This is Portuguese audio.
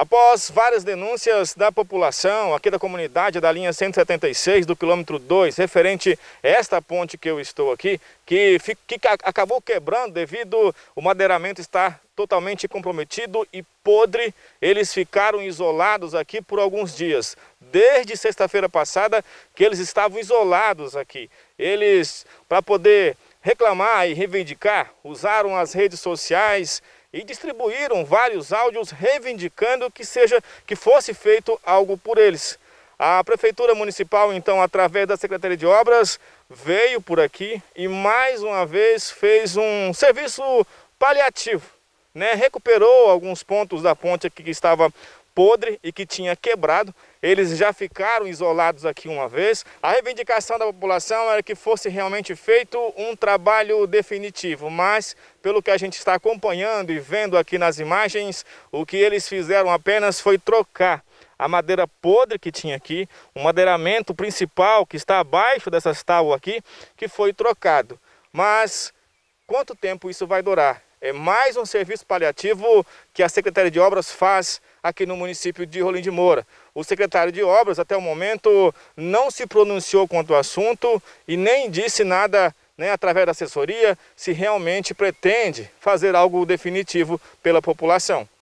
Após várias denúncias da população aqui da comunidade da linha 176 do quilômetro 2, referente a esta ponte que eu estou aqui, que, que acabou quebrando devido o madeiramento estar totalmente comprometido e podre, eles ficaram isolados aqui por alguns dias. Desde sexta-feira passada que eles estavam isolados aqui. Eles, para poder reclamar e reivindicar, usaram as redes sociais, e distribuíram vários áudios reivindicando que seja que fosse feito algo por eles. A prefeitura municipal, então, através da Secretaria de Obras, veio por aqui e mais uma vez fez um serviço paliativo, né? Recuperou alguns pontos da ponte que estava podre e que tinha quebrado. Eles já ficaram isolados aqui uma vez. A reivindicação da população era que fosse realmente feito um trabalho definitivo, mas pelo que a gente está acompanhando e vendo aqui nas imagens, o que eles fizeram apenas foi trocar a madeira podre que tinha aqui, o madeiramento principal que está abaixo dessas tábuas aqui, que foi trocado. Mas quanto tempo isso vai durar? É mais um serviço paliativo que a Secretaria de Obras faz aqui no município de Rolim de Moura. O secretário de Obras, até o momento, não se pronunciou quanto ao assunto e nem disse nada nem né, através da assessoria se realmente pretende fazer algo definitivo pela população.